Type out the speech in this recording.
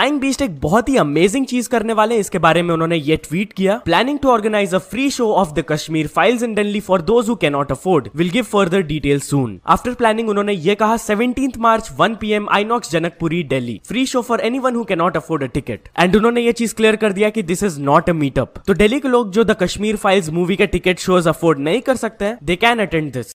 flying beast एक बहुत ही amazing चीज करने वाले इसके बारे में उन्होंने ये ट्वीट किया planning to organise a free show of the Kashmir files in Delhi for those who not afford will give further detail soon after planning उन्होंने ये कहा seventeen March one P M INOX Janakpuri Delhi free show for anyone who not afford a ticket and उन्होंने ये चीज clear कर दिया कि this is not a meetup तो डेली के लोग जो द कश्मीर फाइल्स मूवी के टिकट शोज अफोर्ड नहीं कर सकते हैं दे कैन अटेंड दिस